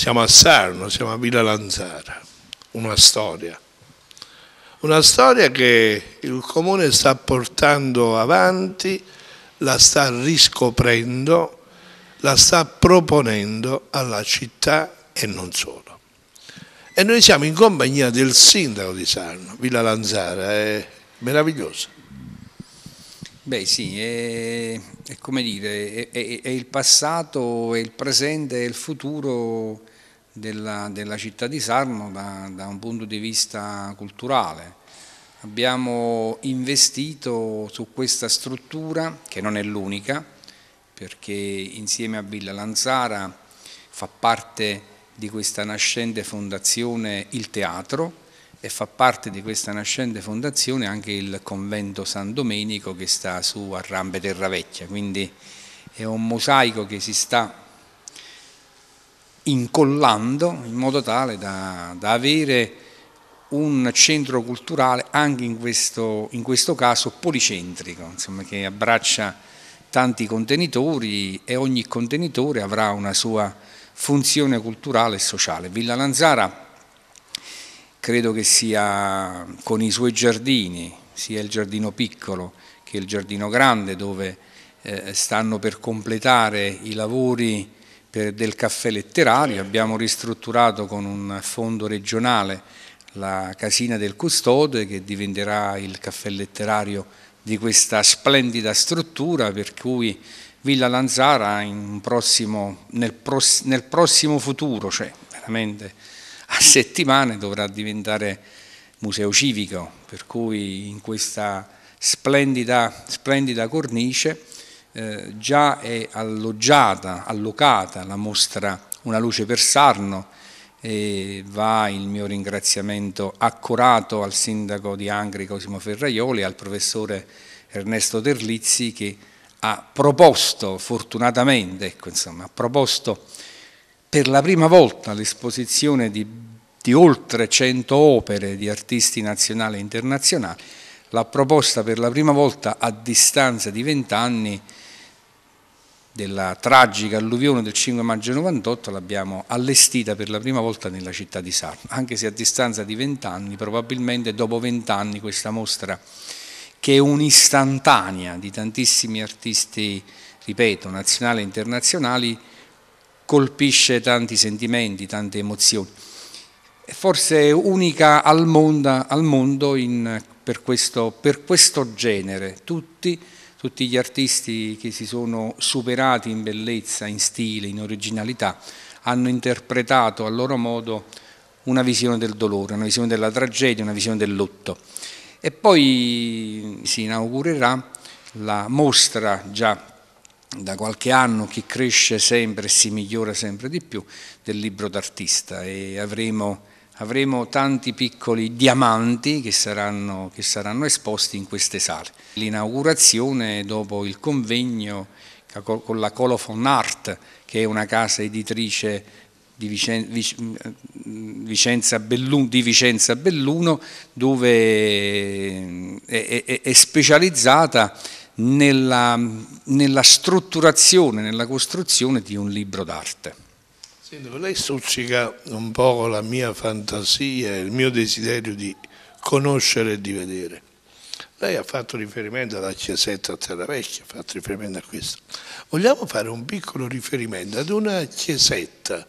siamo a Sarno, siamo a Villa Lanzara, una storia. Una storia che il Comune sta portando avanti, la sta riscoprendo, la sta proponendo alla città e non solo. E noi siamo in compagnia del sindaco di Sarno, Villa Lanzara, è meraviglioso. Beh sì, è, è come dire, è, è, è il passato, è il presente, è il futuro della, della città di Sarno da, da, un punto di vista culturale. Abbiamo investito su questa struttura, che non è l'unica, perché insieme a Villa Lanzara fa parte di questa nascente fondazione il teatro e fa parte di questa nascente fondazione anche il convento San Domenico che sta su a Rambe Vecchia, quindi è un mosaico che si sta incollando in modo tale da, da avere un centro culturale anche in questo, in questo caso policentrico, insomma, che abbraccia tanti contenitori e ogni contenitore avrà una sua funzione culturale e sociale. Villa Lanzara credo che sia con i suoi giardini, sia il giardino piccolo che il giardino grande dove eh, stanno per completare i lavori per, eh, del caffè letterario, abbiamo ristrutturato con un fondo regionale la casina del custode che diventerà il caffè letterario di questa splendida struttura per cui Villa Lanzara prossimo, nel, pros, nel, prossimo futuro, cioè veramente a settimane, dovrà diventare museo civico, per cui in questa splendida, splendida cornice eh, già è alloggiata, allocata la mostra Una luce per Sarno e va il mio ringraziamento accorato al sindaco di Angri Cosimo Ferraioli e al professore Ernesto Terlizzi che ha proposto fortunatamente, ecco, insomma, ha proposto per la prima volta l'esposizione di, di oltre 100 opere di artisti nazionali e internazionali l'ha proposta per la prima volta a distanza di vent'anni della tragica alluvione del 5 maggio 98 l'abbiamo allestita per la prima volta nella città di Sarno, anche se a distanza di vent'anni, probabilmente dopo vent'anni questa mostra che è un'istantanea di tantissimi artisti, ripeto, nazionali e internazionali, colpisce tanti sentimenti, tante emozioni. È forse unica al mondo, al mondo in, per, questo, per questo genere, tutti tutti gli artisti che si sono superati in bellezza, in stile, in originalità, hanno interpretato a loro modo una visione del dolore, una visione della tragedia, una visione del lutto. E poi si inaugurerà la mostra già da qualche anno che cresce sempre e si migliora sempre di più del libro d'artista e avremo avremo tanti piccoli diamanti che saranno, che saranno esposti in queste sale. L'inaugurazione dopo il convegno con la Colophon Art, che è una casa editrice di mm, Vicenza, Belluno, di Vicenza Belluno, dove eh, è, specializzata nella, nella strutturazione, nella costruzione di un libro d'arte. Sindaco, lei stuzzica un po' la mia fantasia, e il mio desiderio di conoscere e di vedere. Lei ha fatto riferimento alla chiesetta a Terra Vecchia, ha fatto riferimento a questo. Vogliamo fare un piccolo riferimento ad una chiesetta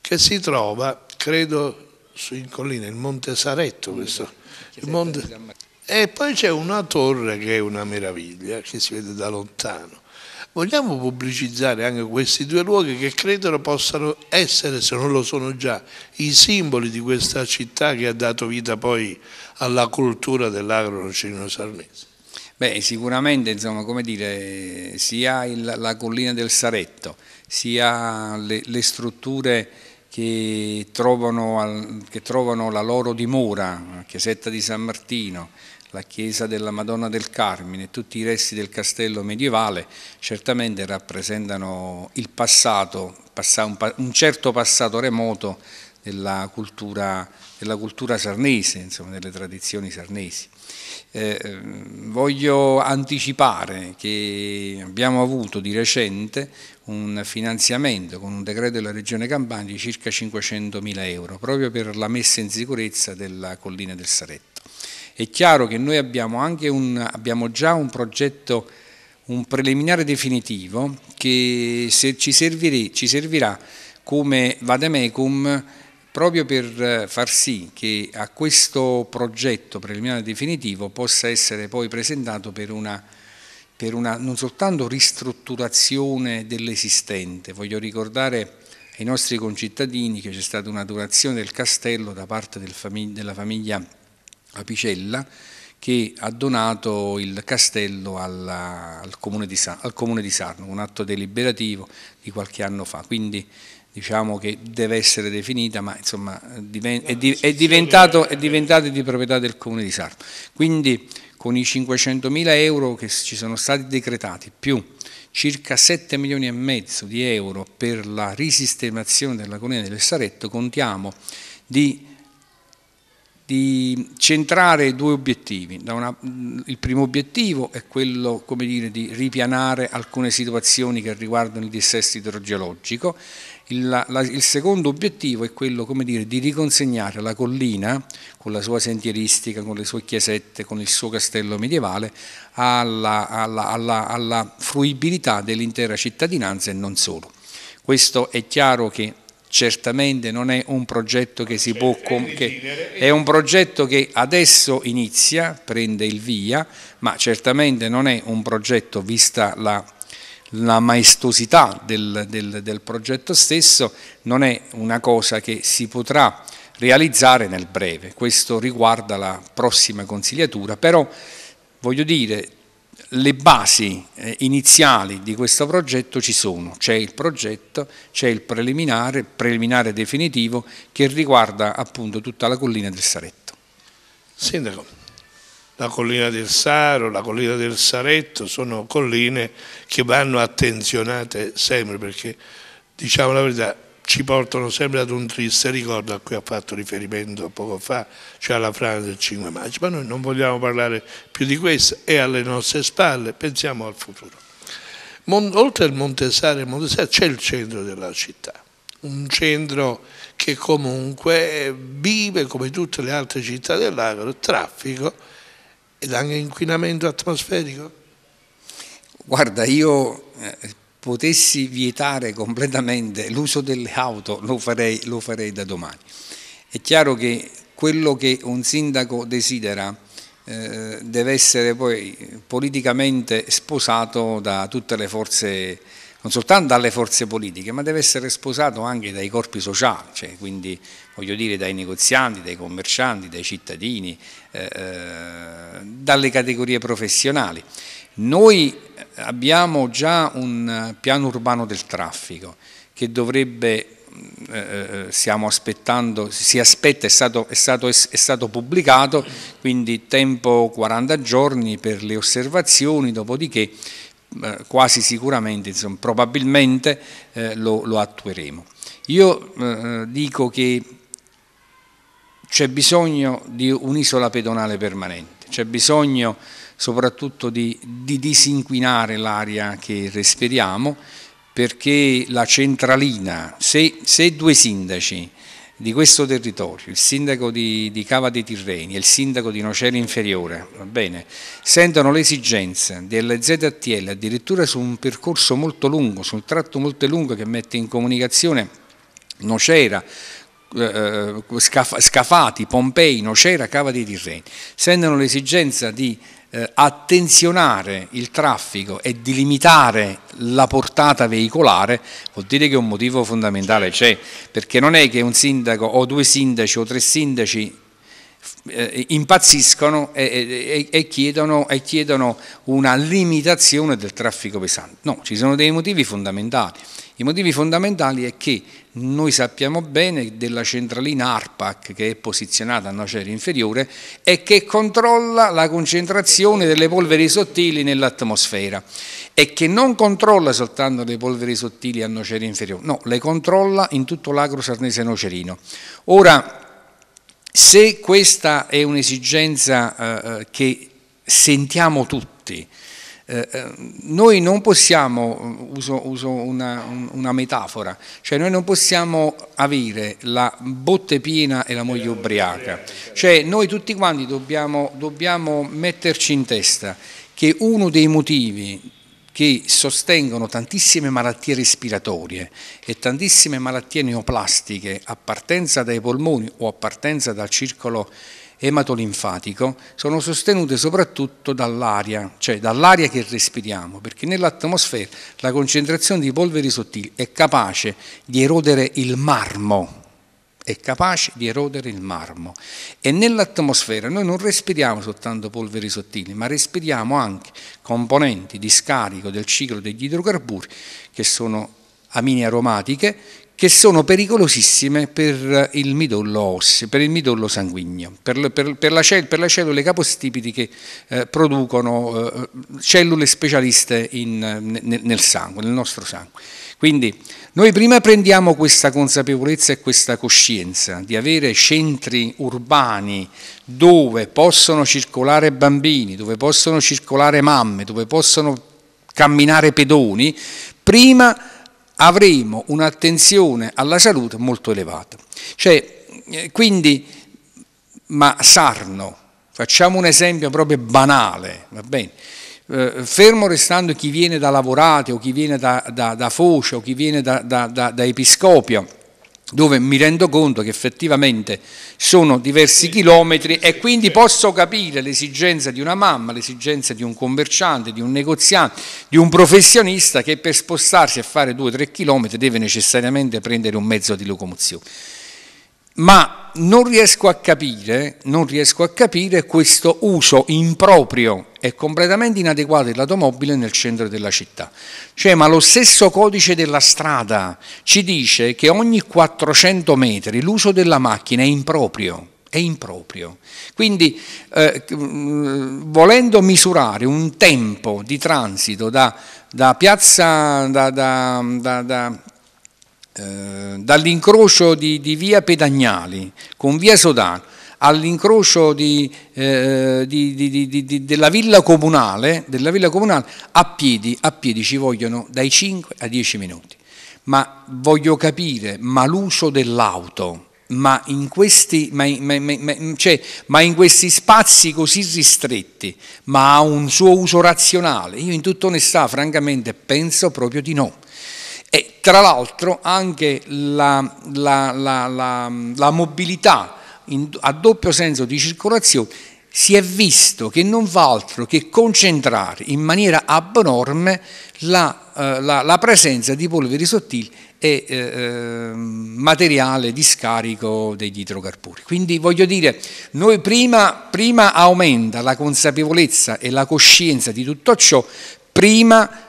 che si trova, credo, su in collina, il Monte Saretto. Questo, il Monte... E poi c'è una torre che è una meraviglia, che si vede da lontano. Vogliamo pubblicizzare anche questi due luoghi che credono possano essere, se non lo sono già, i simboli di questa città che ha dato vita poi alla cultura dell'agro-rocino sarnese. Beh, sicuramente, insomma, come dire, sia il, la collina del Saretto, sia le, le strutture che trovano, al, che trovano, la loro dimora, la Chiesetta di San Martino, la chiesa della Madonna del Carmine, tutti i resti del castello medievale certamente rappresentano il passato, un certo passato remoto della cultura, della cultura sarnese, insomma, delle tradizioni sarnesi. Eh, ehm, voglio anticipare che abbiamo avuto di recente un finanziamento con un decreto della Regione Campania di circa 500.000 euro proprio per la messa in sicurezza della collina del Saretto. È chiaro che noi abbiamo, anche un, abbiamo già un progetto, un preliminare definitivo che ci, servire, ci servirà come vademecum proprio per eh, far sì che a questo progetto preliminare definitivo possa essere poi presentato per una, per una non soltanto ristrutturazione dell'esistente, voglio ricordare ai nostri concittadini che c'è stata una donazione del castello da parte del famig della famiglia Apicella che ha donato il castello alla, al, comune San, al, comune di Sarno, un atto deliberativo di qualche anno fa, quindi diciamo che deve essere definita, ma insomma è, di è, diventato, è diventato di proprietà del comune di Sarno. Quindi con i 500.000 euro che ci sono stati decretati, più circa 7 milioni e mezzo di euro per la risistemazione della colonia del Saretto, contiamo di di centrare due obiettivi. Una, il primo obiettivo è quello come dire, di ripianare alcune situazioni che riguardano il dissesto idrogeologico, il, la, il secondo obiettivo è quello come dire, di riconsegnare la collina, con la sua sentieristica, con le sue chiesette, con il suo castello medievale, alla, alla, alla, alla fruibilità dell'intera cittadinanza e non solo. Questo è chiaro che certamente non è un progetto che si può... Che è un progetto che adesso inizia, prende il via, ma certamente non è un progetto, vista la, la maestosità del, del, del progetto stesso, non è una cosa che si potrà realizzare nel breve. Questo riguarda la prossima consigliatura, però voglio dire le basi eh, iniziali di questo progetto ci sono, c'è il progetto, c'è il preliminare, preliminare definitivo che riguarda appunto tutta la collina del Saretto. Sindaco, la collina del Saro, la collina del Saretto sono colline che vanno attenzionate sempre perché diciamo la verità ci portano sempre ad un triste ricordo a cui ha fatto riferimento poco fa, cioè alla frana del 5 maggio, ma noi non vogliamo parlare più di questo, è alle nostre spalle, pensiamo al futuro. oltre al Montesare e Montesare c'è il centro della città, un centro che comunque vive come tutte le altre città dell'agro, traffico ed anche inquinamento atmosferico. Guarda, io eh, potessi vietare completamente l'uso delle auto lo farei, lo farei da domani. È chiaro che quello che un sindaco desidera eh, deve essere poi politicamente sposato da tutte le forze, non soltanto dalle forze politiche, ma deve essere sposato anche dai corpi sociali, cioè, quindi voglio dire dai negozianti, dai commercianti, dai cittadini, eh, eh dalle categorie professionali. Noi abbiamo già un piano urbano del traffico che dovrebbe, eh, eh, stiamo aspettando, si aspetta, è stato, è, stato, è stato, pubblicato, quindi tempo 40 giorni per le osservazioni, dopodiché eh, quasi sicuramente, insomma, probabilmente eh, lo, lo, attueremo. Io eh, dico che c'è bisogno di un'isola pedonale permanente, c'è bisogno soprattutto di, di disinquinare l'aria che respiriamo, perché la centralina, se, se due sindaci di questo territorio, il sindaco di, di, Cava dei Tirreni e il sindaco di Nocera Inferiore, bene, sentono l'esigenza delle della ZTL addirittura su un percorso molto lungo, su un tratto molto lungo che mette in comunicazione Nocera, eh, eh Scafati, Pompei, Nocera, Cava dei Tirreni, sentono l'esigenza di eh, attenzionare il traffico e di limitare la portata veicolare vuol dire che un motivo fondamentale c'è, perché non è che un sindaco o due sindaci o tre sindaci eh, impazziscono e, e, e, chiedono, e chiedono una limitazione del traffico pesante. No, ci sono dei motivi fondamentali. I motivi fondamentali è che noi sappiamo bene della centralina ARPAC che è posizionata a Nocera inferiore e che controlla la concentrazione delle polveri sottili nell'atmosfera e che non controlla soltanto le polveri sottili a Nocera inferiore, no, le controlla in tutto l'agro sarnese nocerino. Ora, se questa è un'esigenza eh, eh che sentiamo tutti, eh, eh, noi non possiamo, eh, uso, uso una, una, metafora, cioè noi non possiamo avere la botte piena e la moglie ubriaca, cioè noi tutti quanti dobbiamo, dobbiamo metterci in testa che uno dei motivi che sostengono tantissime malattie respiratorie e tantissime malattie neoplastiche a partenza dai polmoni o a partenza dal circolo ematolinfatico sono sostenute soprattutto dall'aria, cioè dall'aria che respiriamo, perché nell'atmosfera la concentrazione di polveri sottili è capace di erodere il marmo, è capace di erodere il marmo. E nell'atmosfera noi non respiriamo soltanto polveri sottili, ma respiriamo anche componenti di scarico del ciclo degli idrocarburi, che sono amine aromatiche, che sono pericolosissime per il midollo osseo, per il midollo sanguigno, per, per, per, la, per le cellule capostipiti che eh, producono eh, cellule specialiste in, nel, nel, sangue, nel nostro sangue. Quindi noi prima prendiamo questa consapevolezza e questa coscienza di avere centri urbani dove possono circolare bambini, dove possono circolare mamme, dove possono camminare pedoni, prima avremo un'attenzione alla salute molto elevata. Cioè, eh, quindi, ma Sarno, facciamo un esempio proprio banale, va bene? Eh, fermo restando chi viene da lavorate o chi viene da, da, da foce o chi viene da, da episcopio, dove mi rendo conto che effettivamente sono diversi chilometri e quindi posso capire l'esigenza di una mamma, l'esigenza di un commerciante, di un negoziante, di un professionista che per spostarsi e fare 2-3 chilometri deve necessariamente prendere un mezzo di locomozione ma non riesco a capire, non riesco a capire questo uso improprio e completamente inadeguato dell'automobile nel centro della città. Cioè, ma lo stesso codice della strada ci dice che ogni 400 metri l'uso della macchina è improprio è improprio. Quindi eh, mm, volendo misurare un tempo di transito da, da piazza, da, da, eh, dall'incrocio di, di, via Pedagnali con via Sodano all'incrocio eh, della, villa comunale, della villa comunale a piedi, a piedi ci vogliono dai 5 a 10 minuti. Ma voglio capire, ma l'uso dell'auto, ma in, questi, ma, ma, ma, cioè, ma in questi spazi così ristretti, ma ha un suo uso razionale? Io in tutta onestà, francamente, penso proprio di no. E tra l'altro anche la, la, la, la mobilità in, a doppio senso di circolazione si è visto che non fa altro che concentrare in maniera abnorme la, eh, la, la presenza di polveri sottili e eh, ehm, materiale di scarico degli idrocarburi. Quindi voglio dire, noi prima, prima aumenta la consapevolezza e la coscienza di tutto ciò, prima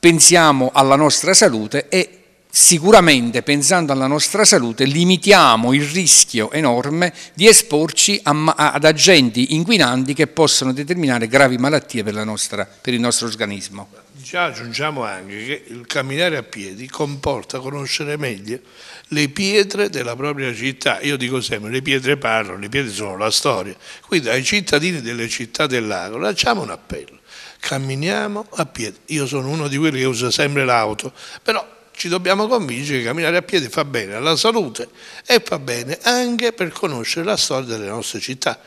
pensiamo alla nostra salute e sicuramente pensando alla nostra salute limitiamo il rischio enorme di esporci a, ad agenti inquinanti che possono determinare gravi malattie per, nostra, per il nostro organismo. Già aggiungiamo anche che il camminare a piedi comporta conoscere meglio le pietre della propria città. Io dico sempre, le pietre parlano, le pietre sono la storia. Quindi ai cittadini delle città dell'Agro, lago lanciamo un appello camminiamo a piedi. Io sono uno di quelli che usa sempre l'auto, però ci dobbiamo convincere che camminare a piedi fa bene alla salute e fa bene anche per conoscere la storia delle nostre città.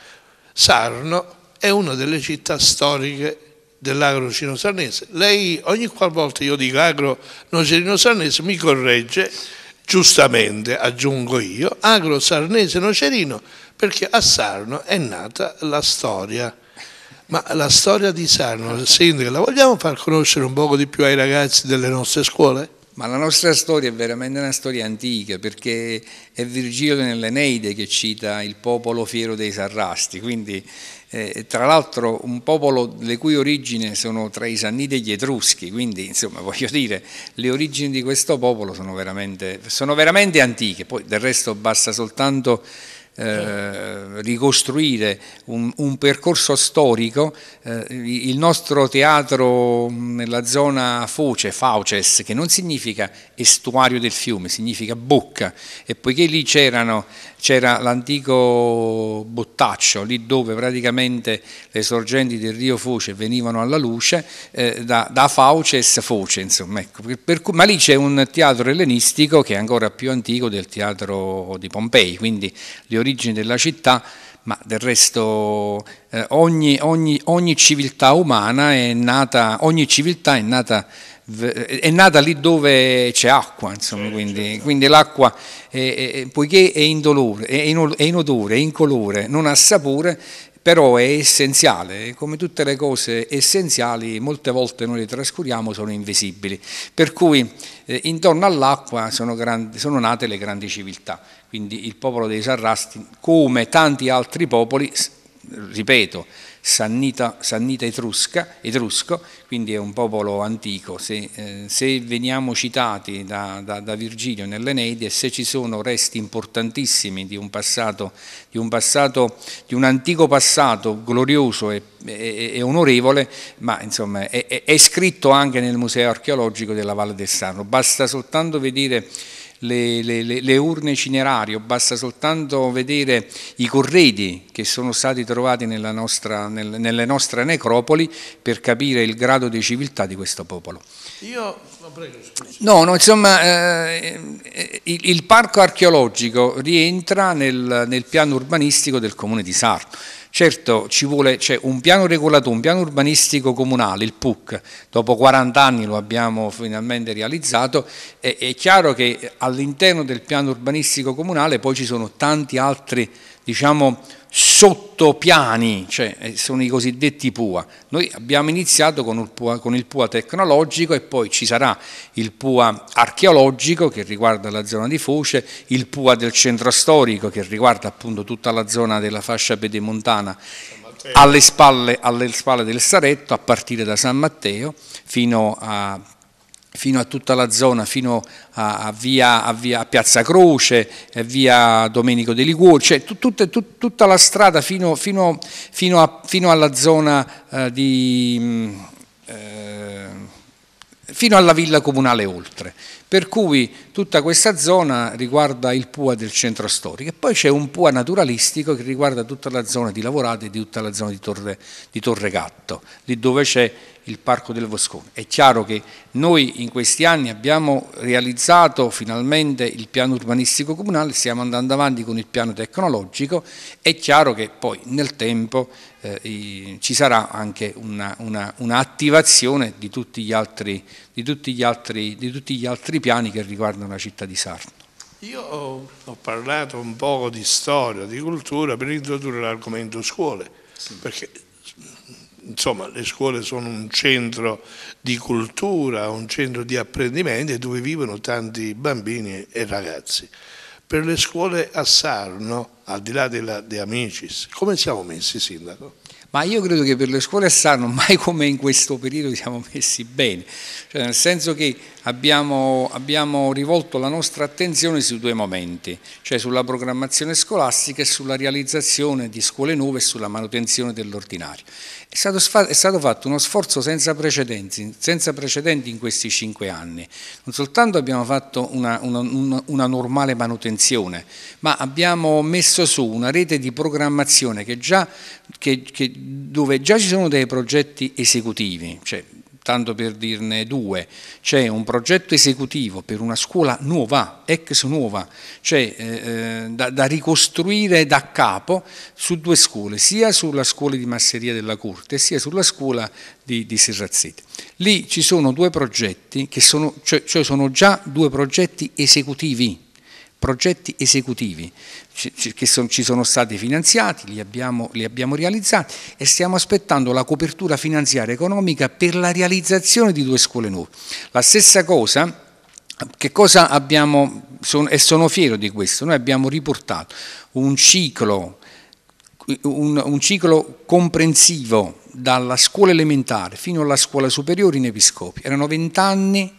Sarno è una delle città storiche dell'agro sarnese. Lei ogni qualvolta io dico agro nocerino sarnese mi corregge giustamente, aggiungo io, agro sarnese nocerino perché a Sarno è nata la storia ma la storia di Sarno, Sindaco, la vogliamo far conoscere un poco di più ai ragazzi delle nostre scuole? Ma la nostra storia è veramente una storia antica perché è Virgilio nell'Eneide che cita il popolo fiero dei Sarrasti, quindi eh, tra l'altro un popolo le cui origini sono tra i Sanniti e gli Etruschi, quindi insomma voglio dire le origini di questo popolo sono veramente, sono veramente antiche, poi del resto basta soltanto eh, ricostruire un, un, percorso storico. Eh, il nostro teatro mm, nella zona Foce, Fauces, che non significa estuario del fiume, significa bocca, e poiché lì c'era l'antico bottaccio, lì dove praticamente le sorgenti del rio Foce venivano alla luce, eh, da, da, Fauces Foce, insomma, ecco. per, ma lì c'è un teatro ellenistico che è ancora più antico del teatro di Pompei, quindi li origini della città, ma del resto eh, ogni, ogni, ogni, civiltà umana è nata, ogni civiltà è nata, è nata lì dove c'è acqua, insomma, sì, quindi, certo. quindi l'acqua, è, è, poiché è indolore, è, in, è incolore, non ha sapore, però è essenziale, come tutte le cose essenziali molte volte noi le trascuriamo, sono invisibili, per cui eh, intorno all'acqua sono, sono, nate le grandi civiltà, quindi il popolo dei Sarrasti come tanti altri popoli, ripeto, Sannita, Sannita etrusca, etrusco, quindi è un popolo antico. Se, eh, se veniamo citati da, da, da, Virgilio nell'Eneide, se ci sono resti importantissimi di un, passato, di un, passato, di un antico passato glorioso e, e, e onorevole, ma insomma è, è, è, scritto anche nel Museo archeologico della Valle del Sarno. Basta soltanto vedere le, le, le urne cinerarie, basta soltanto vedere i corredi che sono stati trovati nostra, nel, nelle nostre necropoli per capire il grado di civiltà di questo popolo. Io, no, prego, no, no, insomma, eh, il, il, parco archeologico rientra nel, nel piano urbanistico del comune di Sarto. Certo ci vuole, c'è un piano regolatore, un piano urbanistico comunale, il PUC, dopo 40 anni lo abbiamo finalmente realizzato, è, è chiaro che all'interno del piano urbanistico comunale poi ci sono tanti altri diciamo, sottopiani, cioè eh, sono i cosiddetti PUA. Noi abbiamo iniziato con il PUA, con il PUA, tecnologico e poi ci sarà il PUA archeologico che riguarda la zona di Foce, il PUA del centro storico che riguarda appunto tutta la zona della fascia pedemontana alle spalle, alle spalle del Saretto, a partire da San Matteo fino a fino a tutta la zona, fino a, a, via, a, via, a Piazza Croce, eh, via Domenico De Liguori, cioè tut, tut, tut, tutta la strada fino, fino, fino, fino alla zona eh, di... Mm, eh, fino alla villa comunale oltre per cui tutta questa zona riguarda il Pua del centro storico e poi c'è un Pua naturalistico che riguarda tutta la zona di Lavorate e di tutta la zona di Torre, di Torregatto, lì dove c'è il Parco del Voscone. È chiaro che noi in questi anni abbiamo realizzato finalmente il piano urbanistico comunale, stiamo andando avanti con il piano tecnologico, è chiaro che poi nel tempo eh, ci sarà anche un'attivazione una, una di tutti gli altri di tutti, altri, di tutti gli altri, piani che riguardano la città di Sarno. Io ho, parlato un po' di storia, di cultura per introdurre l'argomento scuole, sì. perché insomma le scuole sono un centro di cultura, un centro di apprendimento dove vivono tanti bambini e ragazzi. Per le scuole a Sarno, al di là della De Amicis, come siamo messi, Sindaco? ma io credo che per le scuole a Sarno mai come in questo periodo siamo messi bene, cioè nel senso che abbiamo, abbiamo, rivolto la nostra attenzione su due momenti, cioè sulla programmazione scolastica e sulla realizzazione di scuole nuove e sulla manutenzione dell'ordinario. È, è stato, fatto uno sforzo senza precedenti, senza precedenti, in questi cinque anni. Non soltanto abbiamo fatto una, una, una, una normale manutenzione, ma abbiamo messo su una rete di programmazione che già, che, che, dove già ci sono dei progetti esecutivi, cioè tanto per dirne due, c'è un progetto esecutivo per una scuola nuova, ex nuova, cioè eh, eh, da, da, ricostruire da capo su due scuole, sia sulla scuola di Masseria della Corte sia sulla scuola di, di Serrazzete. Lì ci sono due progetti che sono, cioè, cioè sono già due progetti esecutivi progetti esecutivi che ci sono stati finanziati, li abbiamo, li abbiamo, realizzati e stiamo aspettando la copertura finanziaria economica per la realizzazione di due scuole nuove. La stessa cosa, che cosa abbiamo, son, e sono fiero di questo, noi abbiamo riportato un ciclo, un, un ciclo comprensivo dalla scuola elementare fino alla scuola superiore in Episcopi. Erano vent'anni,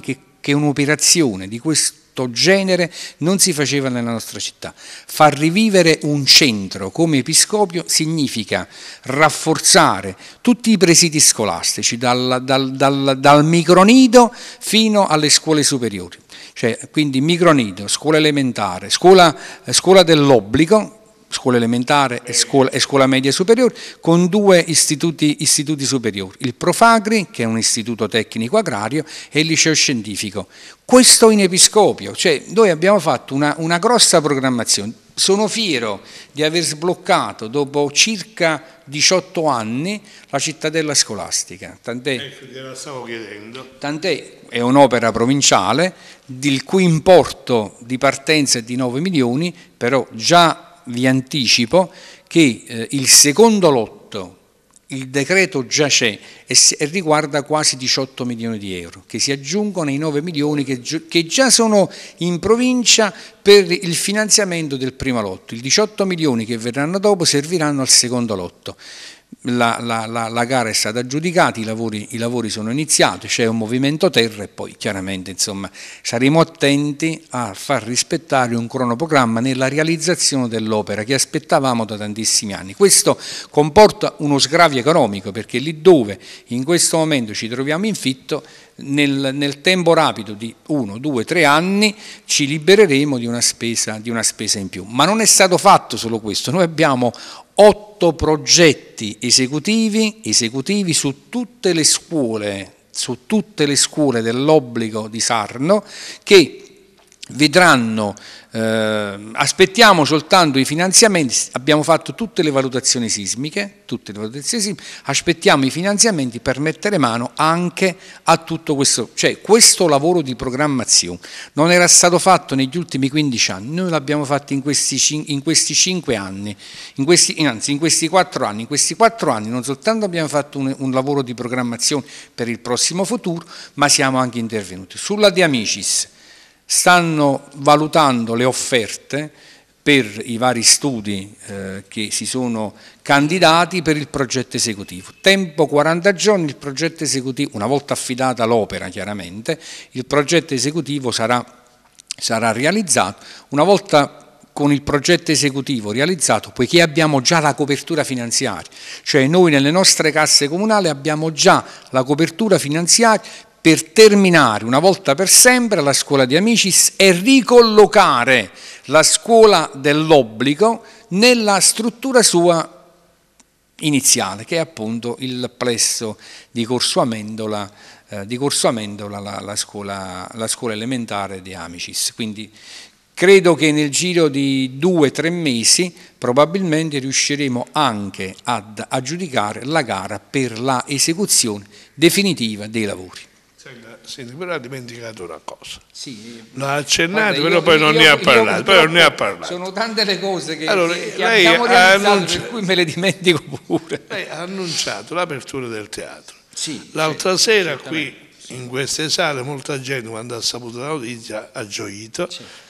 che, che un'operazione di questo questo genere non si faceva nella nostra città. Far rivivere un centro come episcopio significa rafforzare tutti i presidi scolastici, dal, dal, dal, dal micronido fino alle scuole superiori. Cioè, quindi micronido, scuola elementare, scuola, scuola dell'obbligo, scuola elementare e scuola, e scuola media superiore, con due istituti, istituti, superiori, il Profagri, che è un istituto tecnico agrario, e il liceo scientifico. Questo in episcopio, cioè noi abbiamo fatto una, una grossa programmazione. Sono fiero di aver sbloccato dopo circa 18 anni la cittadella scolastica, tant'è, ecco, tant'è è un'opera provinciale il cui importo di partenza è di 9 milioni, però già vi anticipo che eh, il secondo lotto, il decreto già c'è e, e, riguarda quasi 18 milioni di euro, che si aggiungono ai 9 milioni che, che già sono in provincia per il finanziamento del primo lotto. I 18 milioni che verranno dopo serviranno al secondo lotto la, la, la, la, gara è stata aggiudicata, i lavori, i lavori sono iniziati, c'è un movimento terra e poi chiaramente insomma, saremo attenti a far rispettare un cronoprogramma nella realizzazione dell'opera che aspettavamo da tantissimi anni. Questo comporta uno sgravio economico perché lì dove in questo momento ci troviamo in fitto nel, nel tempo rapido di 1, 2, 3 anni ci libereremo di una, spesa, di una spesa in più. Ma non è stato fatto solo questo, noi abbiamo otto progetti esecutivi, esecutivi su tutte le scuole su tutte le scuole dell'obbligo di Sarno che vedranno, eh, aspettiamo soltanto i finanziamenti, abbiamo fatto tutte le valutazioni sismiche, tutte le valutazioni sismiche, aspettiamo i finanziamenti per mettere mano anche a tutto questo, cioè questo lavoro di programmazione non era stato fatto negli ultimi 15 anni, noi l'abbiamo fatto in questi, in questi 5 anni, in questi, anzi in questi 4 anni, in questi 4 anni non soltanto abbiamo fatto un, un lavoro di programmazione per il prossimo futuro, ma siamo anche intervenuti. Sulla De Amicis, stanno valutando le offerte per i vari studi eh, che si sono candidati per il progetto esecutivo. Tempo 40 giorni, il progetto esecutivo, una volta affidata l'opera chiaramente, il progetto esecutivo sarà, sarà realizzato. Una volta con il progetto esecutivo realizzato, poiché abbiamo già la copertura finanziaria, cioè noi nelle nostre casse comunali abbiamo già la copertura finanziaria per terminare una volta per sempre la scuola di Amicis e ricollocare la scuola dell'obbligo nella struttura sua iniziale, che è appunto il plesso di Corso Amendola, eh, di Corso Amendola la, la, scuola, la scuola elementare di Amicis. Quindi credo che nel giro di due o tre mesi probabilmente riusciremo anche ad aggiudicare la gara per la esecuzione definitiva dei lavori. Sindaco, però ha dimenticato una cosa. Sì. L'ha accennato, Guarda, però io, poi non ne ha parlato. Poi non ne ha parlato. Sono tante le cose che, allora, che, che lei ha annunciato, per cui me le dimentico pure. Lei ha annunciato l'apertura del teatro. Sì, L'altra sì, sera qui in queste sale molta gente quando ha saputo la notizia ha gioito. Certo.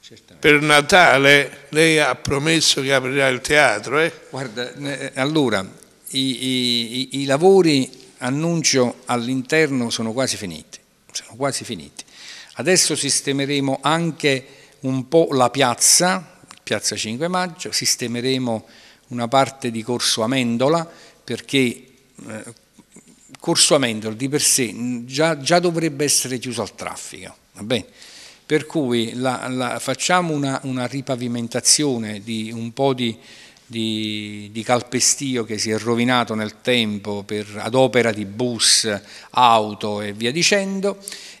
Certamente. Per Natale lei ha promesso che aprirà il teatro. Eh? Guarda, eh, allora i, i, i lavori annuncio all'interno sono quasi finiti, sono quasi finiti. Adesso sistemeremo anche un po' la piazza, piazza 5 maggio, sistemeremo una parte di Corso Amendola perché eh, Corso Amendola di per sé già, già dovrebbe essere chiuso al traffico, Va bene? per cui la, la, facciamo una, una ripavimentazione di un po' di di, di, calpestio che si è rovinato nel tempo per, ad opera di bus, auto e via dicendo.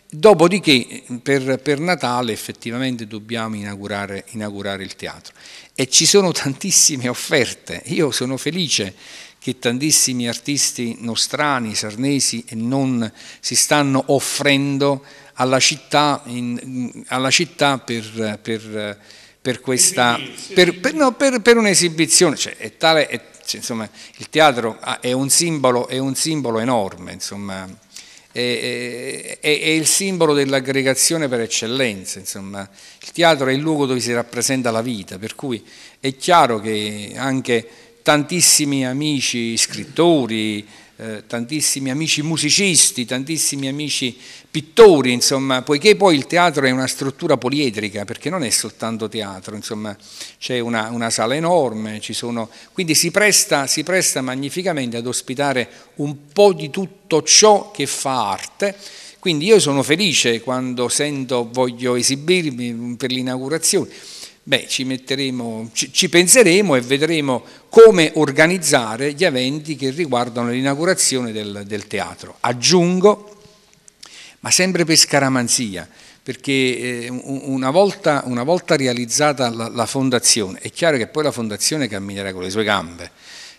Dopodiché per, per Natale effettivamente dobbiamo inaugurare, inaugurare il teatro e ci sono tantissime offerte. Io sono felice che tantissimi artisti nostrani, sarnesi e non si stanno offrendo alla città, in, alla città per, per per, questa, per, per, no, per un'esibizione, cioè, è tale, è, cioè, insomma, il teatro ah, è un simbolo, è un simbolo enorme, insomma, è, è, il simbolo dell'aggregazione per eccellenza, insomma, il teatro è il luogo dove si rappresenta la vita, per cui è chiaro che anche tantissimi amici, scrittori, eh, tantissimi amici musicisti, tantissimi amici pittori, insomma, poiché poi il teatro è una struttura poliedrica, perché non è soltanto teatro, insomma, c'è una, una, sala enorme, sono, quindi si presta, si presta magnificamente ad ospitare un po' di tutto ciò che fa arte. Quindi io sono felice quando sento voglio esibirmi per l'inaugurazione beh, ci, metteremo, ci, ci penseremo e vedremo come organizzare gli eventi che riguardano l'inaugurazione del, del teatro. Aggiungo, ma sempre per scaramanzia, perché eh, una volta, una volta realizzata la, la, fondazione, è chiaro che poi la fondazione camminerà con le sue gambe,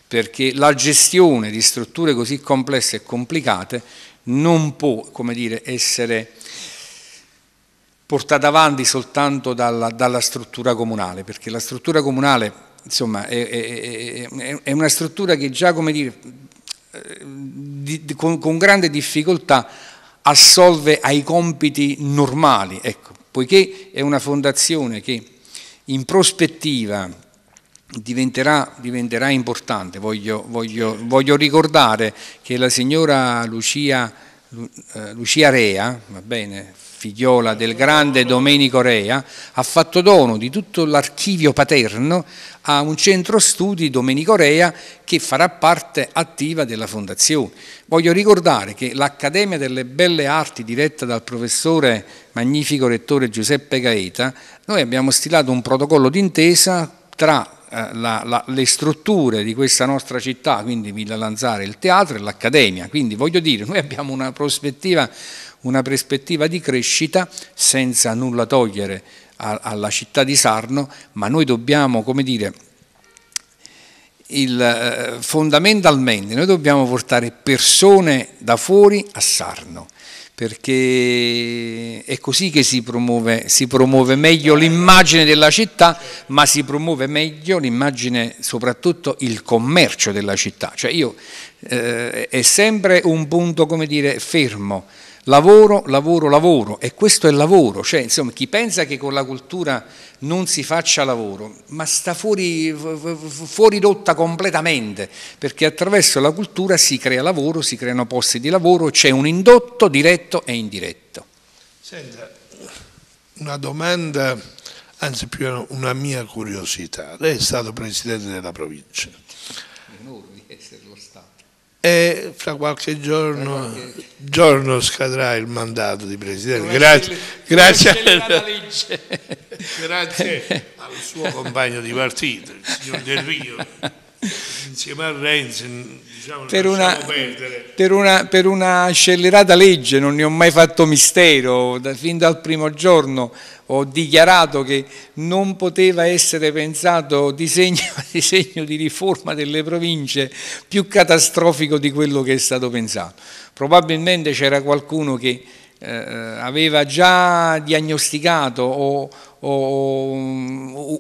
perché la gestione di strutture così complesse e complicate non può, come dire, essere portata avanti soltanto dalla, dalla struttura comunale, perché la struttura comunale insomma, è, è, è, è una struttura che già come dire, eh, di, di, con, con, grande difficoltà assolve ai compiti normali, ecco, poiché è una fondazione che in prospettiva diventerà, diventerà importante. Voglio, voglio, voglio, ricordare che la signora Lucia, eh, Lucia Rea, va bene, figliola del grande Domenico Rea, ha fatto dono di tutto l'archivio paterno a un centro studi Domenico Rea che farà parte attiva della fondazione. Voglio ricordare che l'Accademia delle Belle Arti diretta dal professore magnifico rettore Giuseppe Gaeta, noi abbiamo stilato un protocollo d'intesa tra eh, la, la, le strutture di questa nostra città, quindi Villa Lanzare, il teatro e l'accademia. Quindi voglio dire, noi abbiamo una prospettiva una prospettiva di crescita senza nulla togliere a, alla città di Sarno, ma noi dobbiamo, come dire, il, eh, fondamentalmente noi dobbiamo portare persone da fuori a Sarno perché è così che si promuove, si promuove meglio l'immagine della città, ma si promuove meglio l'immagine, soprattutto il commercio della città. Cioè io, eh, è sempre un punto, come dire, fermo Lavoro, lavoro, lavoro, e questo è lavoro, cioè insomma chi pensa che con la cultura non si faccia lavoro, ma sta fuori, fuori rotta completamente, perché attraverso la cultura si crea lavoro, si creano posti di lavoro, c'è un indotto diretto e indiretto. Senta, una domanda, anzi più una mia curiosità, lei è stato presidente della provincia, e fra qualche giorno, qualche... giorno, scadrà il mandato di presidente. Grazie, grazie, grazie al suo compagno di partito, il signor Del Rio insieme a Renzi diciamo, per, una, per, una, per, una, scellerata legge non ne ho mai fatto mistero da, fin dal primo giorno ho dichiarato che non poteva essere pensato disegno, disegno di riforma delle province più catastrofico di quello che è stato pensato probabilmente c'era qualcuno che eh, aveva già diagnosticato o, o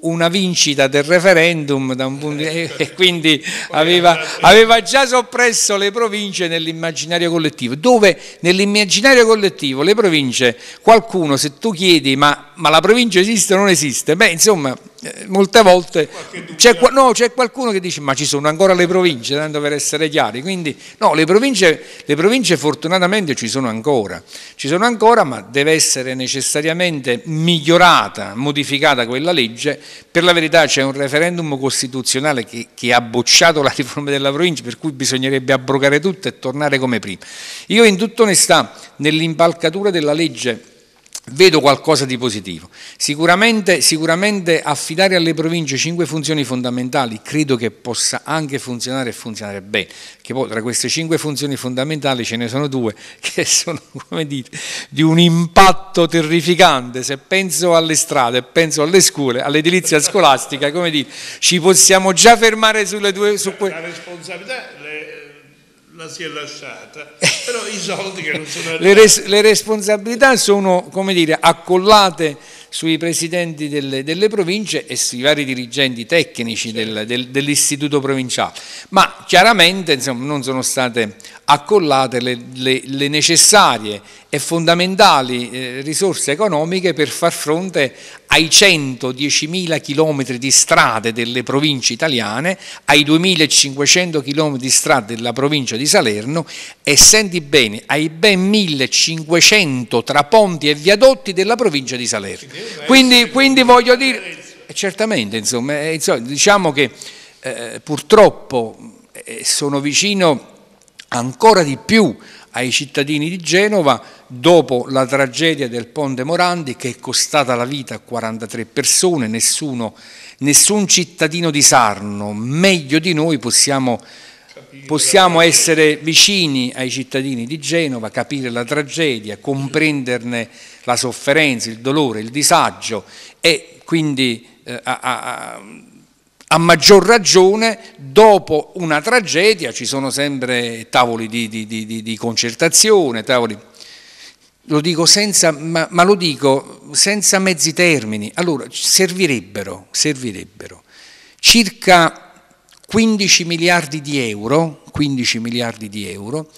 una vincita del referendum di... e quindi aveva, aveva, già soppresso le province nell'immaginario collettivo, dove nell'immaginario collettivo le province, qualcuno se tu chiedi ma, ma la provincia esiste o non esiste, beh insomma eh, molte volte c'è, no, qualcuno che dice ma ci sono ancora le province, tanto per essere chiari, quindi no, le province, le province fortunatamente ci sono ancora, ci sono ancora ma deve essere necessariamente migliorata modificata quella legge, per la verità c'è un referendum costituzionale che, che, ha bocciato la riforma della provincia, per cui bisognerebbe abrogare tutto e tornare come prima. Io in tutta onestà, nell'impalcatura della legge vedo qualcosa di positivo. Sicuramente, sicuramente, affidare alle province cinque funzioni fondamentali credo che possa anche funzionare e funzionare bene, che poi tra queste cinque funzioni fondamentali ce ne sono due che sono come dite, di un impatto terrificante. Se penso alle strade, penso alle scuole, all'edilizia scolastica, come dire, ci possiamo già fermare sulle due... Su que- la responsabilità la si è lasciata, però i soldi che non sono arrivati... le, res le responsabilità sono, come dire, accollate sui presidenti delle, delle, province e sui vari dirigenti tecnici del, certo. del, dell'istituto provinciale, ma chiaramente insomma, non sono state accollate le, le, le necessarie e fondamentali eh, risorse economiche per far fronte ai 110.000 km di strade delle province italiane, ai 2.500 km di strade della provincia di Salerno e, senti bene, ai ben 1.500 tra ponti e viadotti della provincia di Salerno. Quindi, quindi voglio dire, eh, certamente, eh, insomma, diciamo che eh, purtroppo eh, sono vicino ancora di più ai cittadini di Genova dopo la tragedia del Ponte Morandi che è costata la vita a 43 persone, nessuno, nessun cittadino di Sarno meglio di noi possiamo, possiamo essere vicini ai cittadini di Genova, capire la tragedia, comprenderne la sofferenza, il dolore, il disagio e quindi eh, a, a, a maggior ragione dopo una tragedia ci sono sempre tavoli di, di, di, di concertazione, tavoli... Lo dico senza, ma, ma, lo dico senza mezzi termini. Allora, servirebbero, servirebbero circa 15 miliardi di euro, 15 miliardi di euro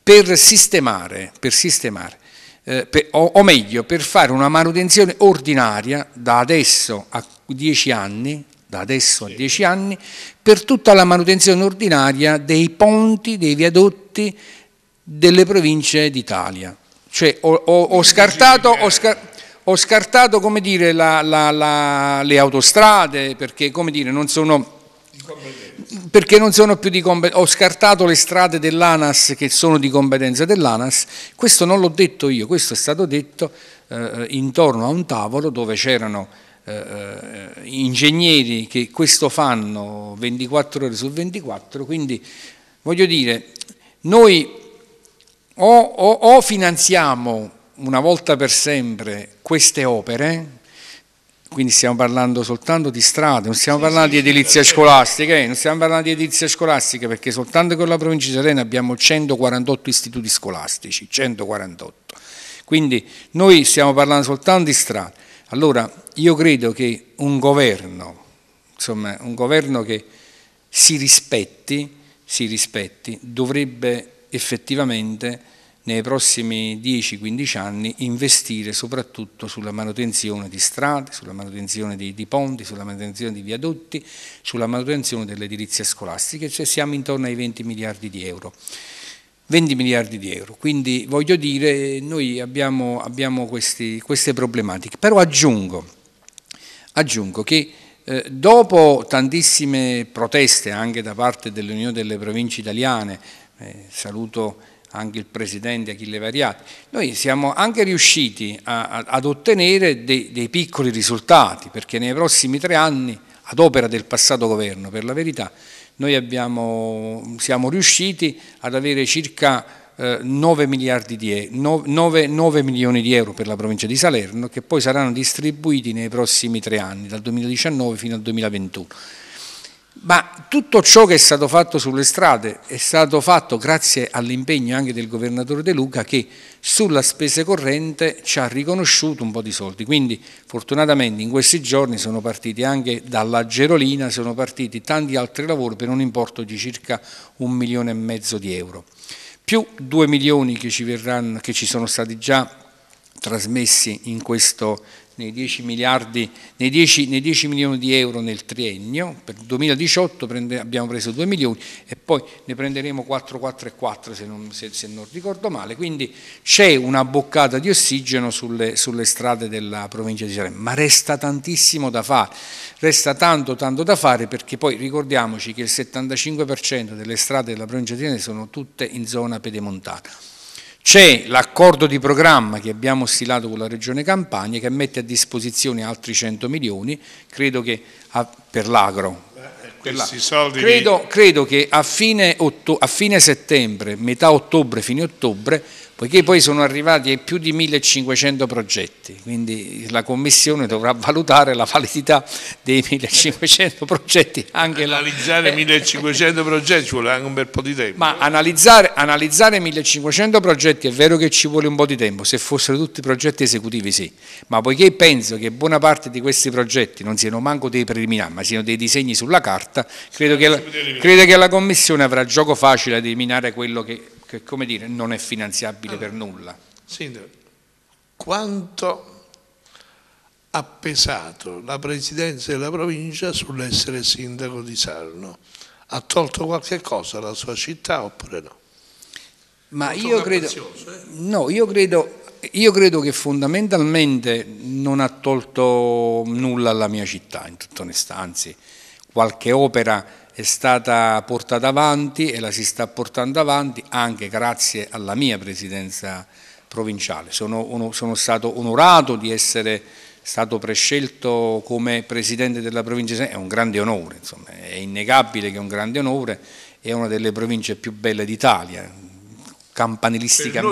per sistemare, per sistemare eh, per, o, o meglio, per fare una manutenzione ordinaria da adesso a 10 anni, da adesso a dieci anni, per tutta la manutenzione ordinaria dei ponti, dei viadotti delle province d'Italia. Cioè ho, ho, ho scartato... Ho scar ho scartato dire, la, la, la, le autostrade perché, dire, non sono, perché non sono più di competenza, ho scartato le strade dell'ANAS che sono di competenza dell'ANAS, questo non l'ho detto io, questo è stato detto eh, intorno a un tavolo dove c'erano eh, eh, ingegneri che questo fanno 24 ore su 24, quindi voglio dire, noi o, o, o finanziamo una volta per sempre queste opere, quindi stiamo parlando soltanto di strade, non stiamo parlando di edilizia scolastica, eh, non stiamo parlando di edilizia scolastica perché soltanto con la provincia di Serena abbiamo 148 istituti scolastici, 148. Quindi noi stiamo parlando soltanto di strade. Allora io credo che un governo, insomma, un governo che si rispetti, si rispetti dovrebbe effettivamente nei prossimi 10-15 anni investire soprattutto sulla manutenzione di strade, sulla manutenzione di, di ponti, sulla manutenzione di viadotti, sulla manutenzione dell'edilizia scolastica, cioè siamo intorno ai 20 miliardi di euro. 20 miliardi di euro. Quindi voglio dire, noi abbiamo, abbiamo questi, queste problematiche. Però aggiungo, aggiungo che eh, dopo tantissime proteste anche da parte dell'Unione delle Province Italiane, eh, saluto anche il Presidente Achille Variati, noi siamo anche riusciti a, a, ad ottenere dei, dei piccoli risultati, perché nei prossimi tre anni, ad opera del passato governo per la verità, noi abbiamo, siamo riusciti ad avere circa 9 eh, miliardi di, 9, 9 milioni di euro per la provincia di Salerno che poi saranno distribuiti nei prossimi tre anni, dal 2019 fino al 2021 ma tutto ciò che è stato fatto sulle strade è stato fatto grazie all'impegno anche del governatore De Luca che sulla spesa corrente ci ha riconosciuto un po' di soldi. Quindi fortunatamente in questi giorni sono partiti anche dalla Gerolina, sono partiti tanti altri lavori per un importo di circa un milione e mezzo di euro, più due milioni che ci, verranno, che ci sono stati già trasmessi in questo nei 10, miliardi, nei 10, nei 10 milioni di euro nel triennio, per il 2018 prende, abbiamo preso 2 milioni e poi ne prenderemo 4, 4 e 4 se non, se, se non ricordo male, quindi c'è una boccata di ossigeno sulle, sulle strade della provincia di Salerno, ma resta tantissimo da fare, resta tanto tanto da fare perché poi ricordiamoci che il 75% delle strade della provincia di Salerno sono tutte in zona pedemontana c'è l'accordo di programma che abbiamo stilato con la Regione Campania che mette a disposizione altri 100 milioni, credo che a, per l'agro. Eh, credo, credo, che a fine, otto, a fine settembre, metà ottobre, fine ottobre, poiché poi sono arrivati più di 1500 progetti, quindi la Commissione dovrà valutare la validità dei 1500 progetti. analizzare eh. la... 1500 progetti ci vuole anche un bel po' di tempo. Ma analizzare, analizzare 1500 progetti è vero che ci vuole un po' di tempo, se fossero tutti progetti esecutivi sì, ma poiché penso che buona parte di questi progetti non siano manco dei preliminari, ma siano dei disegni sulla carta, credo che la, credo che la Commissione avrà gioco facile ad eliminare quello che che come dire, non è finanziabile allora, ah. per nulla. Sindaco, quanto ha pesato la presidenza della provincia sull'essere sindaco di Sarno? Ha tolto qualche cosa alla sua città oppure no? Ma io credo, eh? no, io credo, io credo che fondamentalmente non ha tolto nulla alla mia città, in tutta onestà, anzi qualche opera è stata portata avanti e la si sta portando avanti anche grazie alla mia presidenza provinciale. Sono, sono stato onorato di essere stato prescelto come presidente della provincia di San... è un grande onore, insomma, è innegabile che è un grande onore, è una delle province più belle d'Italia, campanilistica,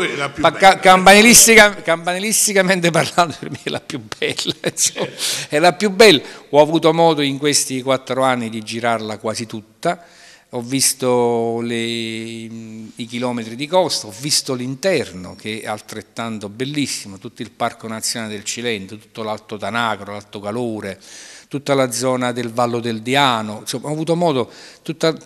ca, campanilistica, campanilisticamente parlando per me è la più bella, insomma, è la più bella. Ho avuto modo in questi quattro anni di girarla quasi tutta, ho visto le, i chilometri di costa, ho visto l'interno che è altrettanto bellissimo, tutto il Parco Nazionale del Cilento, tutto l'Alto Tanacro, l'Alto Calore, tutta la zona del Vallo del Diano, insomma ho avuto modo, tutta,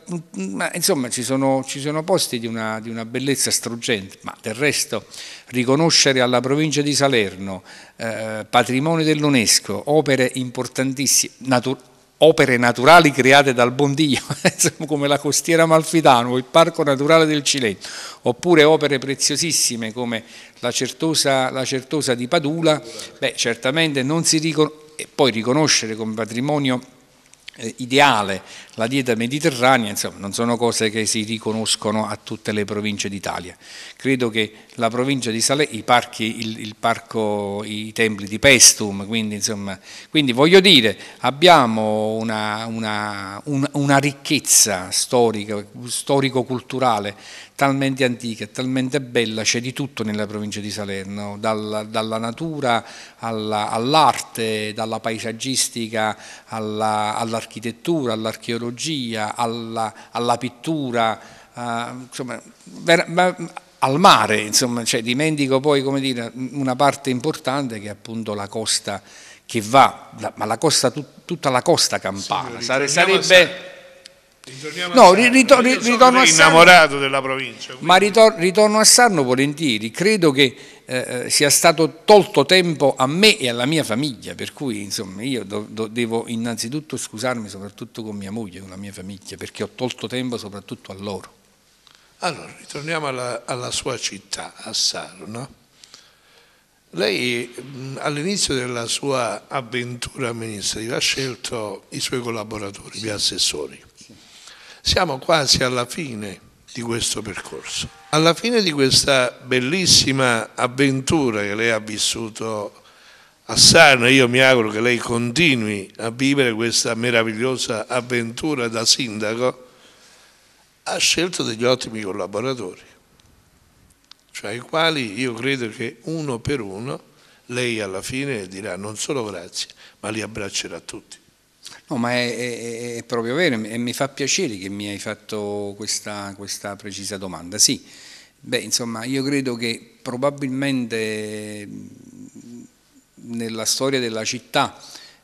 insomma ci sono, ci sono posti di una, di una, bellezza struggente, ma del resto riconoscere alla provincia di Salerno eh, patrimonio dell'UNESCO, opere importantissime, naturali, opere naturali create dal buon Dio, come la costiera Malfitano o il parco naturale del Cilento, oppure opere preziosissime come la certosa, la certosa di Padula, beh, certamente non si riconosce e poi riconoscere come patrimonio eh, ideale la dieta mediterranea, insomma, non sono cose che si riconoscono a tutte le province d'Italia. Credo che la provincia di Salè, i parchi, il, il parco, i templi di Pestum, quindi, insomma, quindi voglio dire, abbiamo una, una, una, una ricchezza storica, storico-culturale talmente antica, talmente bella, c'è di tutto nella provincia di Salerno, dalla, dalla natura all'arte, all dalla paesaggistica all'architettura, all all'archeologia, all'archeologia, alla, alla pittura, a, eh, insomma, al mare, insomma, cioè, dimentico poi come dire, una parte importante che è appunto la costa che va, la, ma la costa, tut, tutta la costa campana. Sì, sarebbe... Ritorniamo no, a ritor- ritorno a Sarno. innamorato della provincia. Quindi. Ma ritor- ritorno a Sarno volentieri. Credo che eh, eh, sia stato tolto tempo a me e alla mia famiglia, per cui insomma, io do, do, devo innanzitutto scusarmi soprattutto con mia moglie, e con la mia famiglia, perché ho tolto tempo soprattutto a loro. Allora, ritorniamo alla, alla sua città, a Sarno. Lei all'inizio della sua avventura amministrativa ha scelto i suoi collaboratori, gli assessori. Siamo quasi alla fine di questo percorso. Alla fine di questa bellissima avventura che lei ha vissuto a Sarno, io mi auguro che lei continui a vivere questa meravigliosa avventura da sindaco, ha scelto degli ottimi collaboratori, cioè i quali io credo che uno per uno lei alla fine dirà non solo grazie, ma li abbraccerà tutti. No, ma è, è, è, proprio vero e mi fa piacere che mi hai fatto questa, questa precisa domanda. Sì, beh, insomma, io credo che probabilmente nella storia della città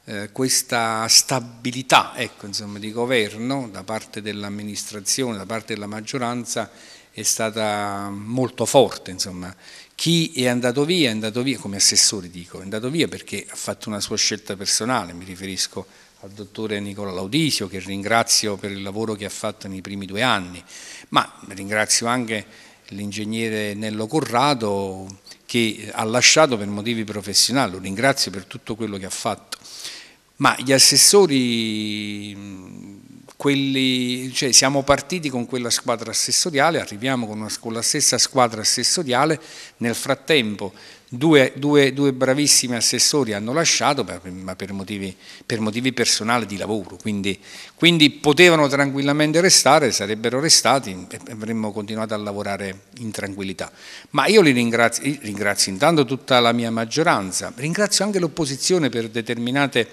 eh, questa stabilità ecco, insomma, di governo da parte dell'amministrazione, da parte della maggioranza è stata molto forte. Insomma. Chi è andato via è andato via, come assessore dico, è andato via perché ha fatto una sua scelta personale, mi riferisco a al dottore Nicola Laudisio che ringrazio per il lavoro che ha fatto nei primi due anni, ma ringrazio anche l'ingegnere Nello Corrado che ha lasciato per motivi professionali, lo ringrazio per tutto quello che ha fatto. Ma gli assessori, quelli, cioè siamo partiti con quella squadra assessoriale, arriviamo con una, con la stessa squadra assessoriale, nel frattempo Due, due, due, bravissimi assessori hanno lasciato, ma per motivi, per motivi personali di lavoro, quindi, quindi, potevano tranquillamente restare, sarebbero restati e avremmo continuato a lavorare in tranquillità. Ma io li ringrazio, ringrazio intanto tutta la mia maggioranza, ringrazio anche l'opposizione per determinate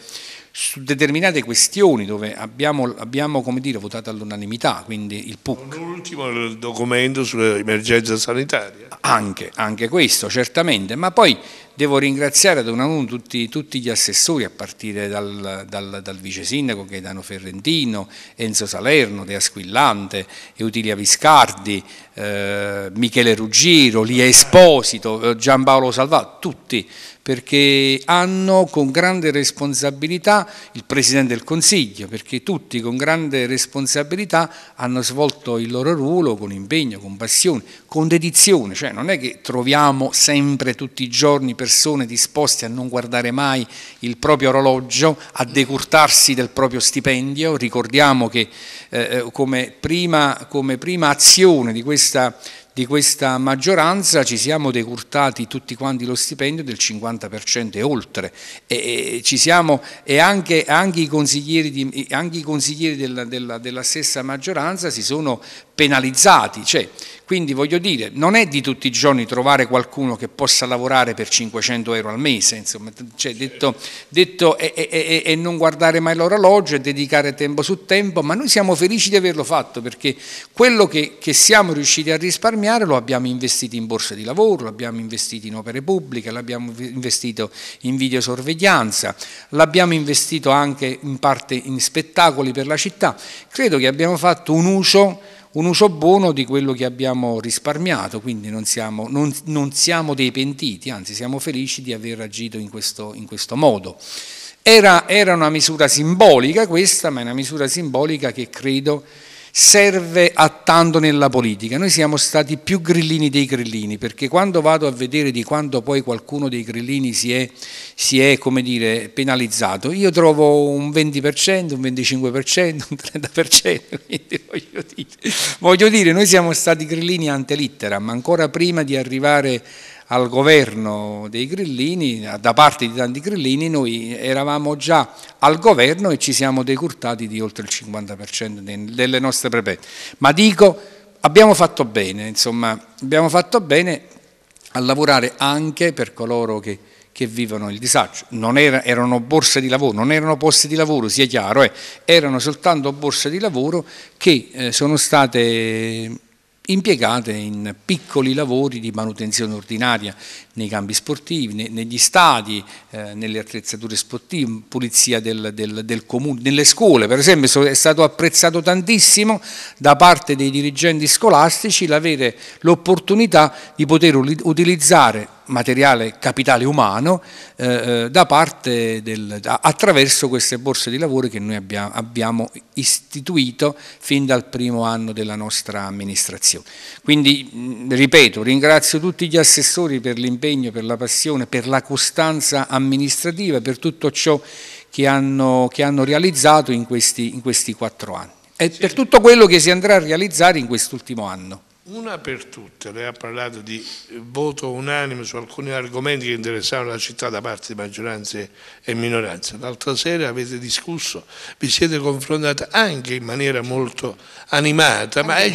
su determinate questioni dove abbiamo, abbiamo dire, votato all'unanimità, quindi il PUC. L'ultimo è il documento sull'emergenza sanitaria. Anche, anche questo, certamente, ma poi devo ringraziare ad un a uno tutti, tutti, gli assessori, a partire dal, dal, dal vice sindaco Gaetano Ferrentino, Enzo Salerno, De Asquillante, Eutilia Viscardi, eh, Michele Ruggiro, Lia Esposito, eh, Giampaolo Salvato, tutti perché hanno con grande responsabilità il Presidente del Consiglio, perché tutti con grande responsabilità hanno svolto il loro ruolo con impegno, con passione, con dedizione, cioè non è che troviamo sempre tutti i giorni persone disposte a non guardare mai il proprio orologio, a decurtarsi del proprio stipendio. Ricordiamo che eh, eh come, prima, come prima azione di questa di questa maggioranza ci siamo decurtati tutti quanti lo stipendio del 50% e oltre e, e, siamo, e anche, anche, i consiglieri, di, anche i consiglieri della, della, della, stessa maggioranza si sono penalizzati, cioè, quindi voglio dire non è di tutti i giorni trovare qualcuno che possa lavorare per 500 euro al mese, insomma, cioè, detto, detto e, e, e non guardare mai l'orologio e dedicare tempo su tempo, ma noi siamo felici di averlo fatto perché quello che, che siamo riusciti a risparmiare risparmiare lo abbiamo investito in borse di lavoro, l'abbiamo investito in opere pubbliche, l'abbiamo investito in videosorveglianza, l'abbiamo investito anche in parte in spettacoli per la città. Credo che abbiamo fatto un uso, un uso buono di quello che abbiamo risparmiato, quindi non siamo, non, non siamo, dei pentiti, anzi siamo felici di aver agito in questo, in questo modo. Era, era una misura simbolica questa, ma è una misura simbolica che credo serve a tanto nella politica. Noi siamo stati più grillini dei grillini, perché quando vado a vedere di quando poi qualcuno dei grillini si è, si è dire, penalizzato, io trovo un 20%, un 25%, un 30%, voglio dire, voglio dire noi siamo stati grillini ante litteram, ancora prima di arrivare al governo dei grillini, da parte di tanti grillini, noi eravamo già al governo e ci siamo decurtati di oltre il 50% delle nostre prepette. Ma dico, abbiamo fatto bene, insomma, abbiamo fatto bene a lavorare anche per coloro che, che vivono il disagio. Non era, erano borse di lavoro, non erano posti di lavoro, sia chiaro, eh, erano soltanto borse di lavoro che eh, sono state impiegate in piccoli lavori di manutenzione ordinaria, nei campi sportivi, ne, negli stadi, eh, nelle attrezzature sportive, pulizia del, del, del comune, nelle scuole. Per esempio è stato apprezzato tantissimo da parte dei dirigenti scolastici l'avere l'opportunità di poter utilizzare materiale capitale umano eh, eh da parte del, attraverso queste borse di lavoro che noi abbiamo, abbiamo, istituito fin dal primo anno della nostra amministrazione. Quindi ripeto, ringrazio tutti gli assessori per l'impegno l'impegno, per la passione, per la costanza amministrativa, per tutto ciò che hanno, che hanno realizzato in questi, in questi quattro anni e per tutto quello che si andrà a realizzare in quest'ultimo anno. Una per tutte, lei ha parlato di voto unanime su alcuni argomenti che interessavano la città da parte di maggioranze e minoranze. L'altra sera avete discusso, vi siete confrontati anche in maniera molto animata, ma è,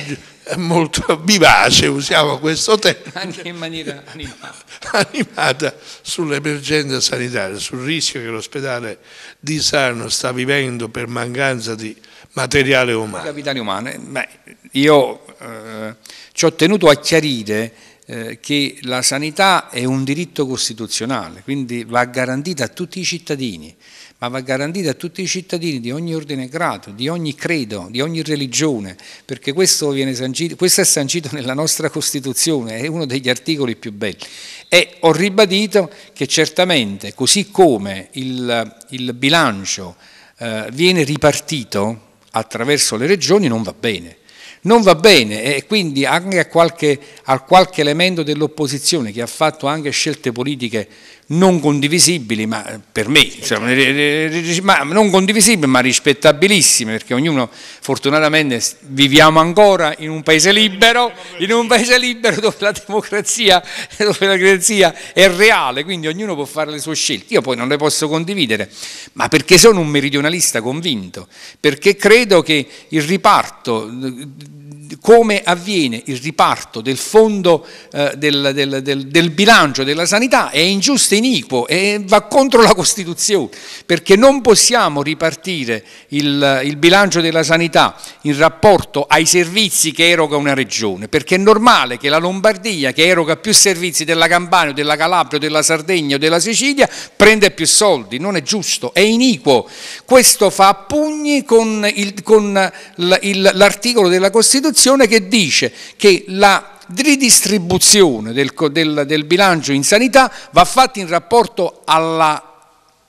molto vivace, usiamo questo termine. Anche in maniera animata. animata sull'emergenza sanitaria, sul rischio che l'ospedale di Sarno sta vivendo per mancanza di materiale umano. Capitale umano, beh, io... Eh ci ho tenuto a chiarire eh, che la sanità è un diritto costituzionale, quindi va garantita a tutti i cittadini, ma va garantita a tutti i cittadini di ogni ordine e grado, di ogni credo, di ogni religione, perché questo, sancito, questo è sancito nella nostra Costituzione, è uno degli articoli più belli. E ho ribadito che certamente, così come il, il bilancio eh, viene ripartito attraverso le regioni, non va bene non va bene e quindi anche a qualche, a qualche elemento dell'opposizione che ha fatto anche scelte politiche non condivisibili, ma eh, per me, cioè, ma non condivisibili ma rispettabilissime, perché ognuno fortunatamente viviamo ancora in un paese libero, in un paese libero dove la democrazia, dove la democrazia è reale, quindi ognuno può fare le sue scelte. Io poi non le posso condividere, ma perché sono un meridionalista convinto, perché credo che il riparto come avviene il riparto del fondo eh, del, del, del, del bilancio della sanità è ingiusto iniquo e va contro la Costituzione, perché non possiamo ripartire il, il, bilancio della sanità in rapporto ai servizi che eroga una regione, perché è normale che la Lombardia, che eroga più servizi della Campania, della Calabria, della Sardegna o della Sicilia, prenda più soldi, non è giusto, è iniquo. Questo fa pugni con l'articolo della Costituzione che dice che la ridistribuzione del, del, del bilancio in sanità va fatta in rapporto alla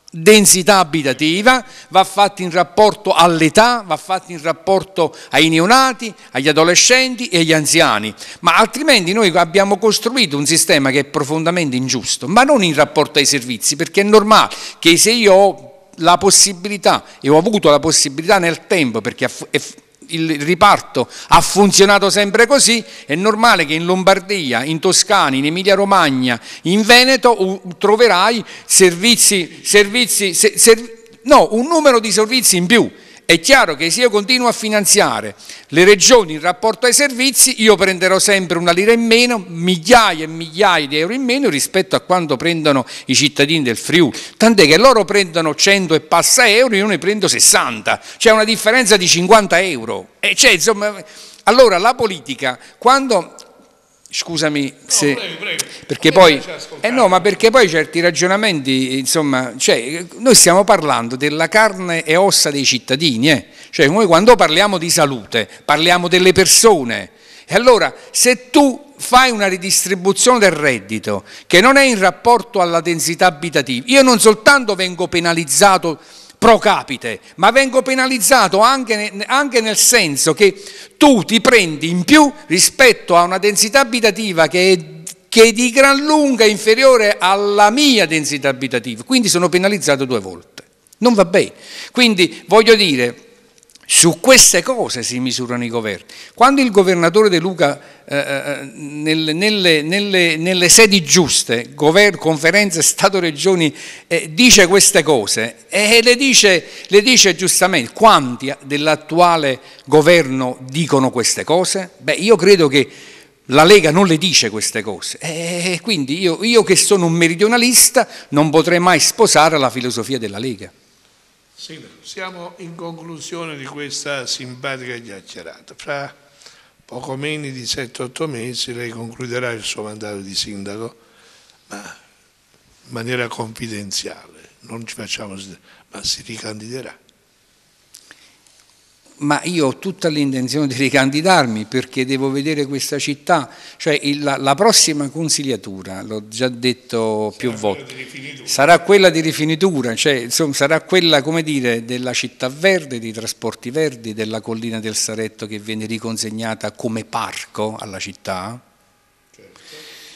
densità abitativa, va fatta in rapporto all'età, va fatta in rapporto ai neonati, agli adolescenti e agli anziani, ma altrimenti noi abbiamo costruito un sistema che è profondamente ingiusto, ma non in rapporto ai servizi, perché è normale che se io ho la possibilità e ho avuto la possibilità nel tempo, perché è il riparto ha funzionato sempre così, è normale che in Lombardia, in Toscana, in Emilia Romagna, in Veneto troverai servizi, servizi, ser, ser, no, un numero di servizi in più. È chiaro che se io continuo a finanziare le regioni in rapporto ai servizi, io prenderò sempre una lira in meno, migliaia e migliaia di euro in meno rispetto a quanto prendono i cittadini del Friuli. Tant'è che loro prendono 100 e passa euro, e io ne prendo 60, c'è una differenza di 50 euro. Eh, cioè, insomma, allora la politica, quando Scusami se... No, prego, prego. Perché poi... Eh no, ma perché poi certi ragionamenti, insomma, cioè, noi stiamo parlando della carne e ossa dei cittadini, eh? cioè noi quando parliamo di salute parliamo delle persone. E allora se tu fai una ridistribuzione del reddito che non è in rapporto alla densità abitativa, io non soltanto vengo penalizzato pro capite, ma vengo penalizzato anche, anche nel senso che tu ti prendi in più rispetto a una densità abitativa che è che è di gran lunga inferiore alla mia densità abitativa, quindi sono penalizzato due volte. Non va bene. Quindi voglio dire, su queste cose si misurano i governi. Quando il governatore De Luca eh, eh, eh, nel, nelle, nelle, nelle, sedi giuste, gover, conferenze Stato-Regioni, eh, dice queste cose e le dice, le dice giustamente, quanti dell'attuale governo dicono queste cose? Beh, io credo che la Lega non le dice queste cose e quindi io, io che sono un meridionalista non potrei mai sposare la filosofia della Lega. Siamo in conclusione di questa simpatica chiacchierata. Fra poco meno di 7-8 mesi lei concluderà il suo mandato di sindaco, ma in maniera confidenziale, non ci facciamo, ma si ricandiderà ma io ho tutta l'intenzione di ricandidarmi perché devo vedere questa città, cioè il, la, la, prossima consigliatura, l'ho già detto sarà più volte, sarà quella di rifinitura, cioè, insomma, sarà quella dire, della città verde, dei trasporti verdi, della collina del Saretto che viene riconsegnata come parco alla città. Certo.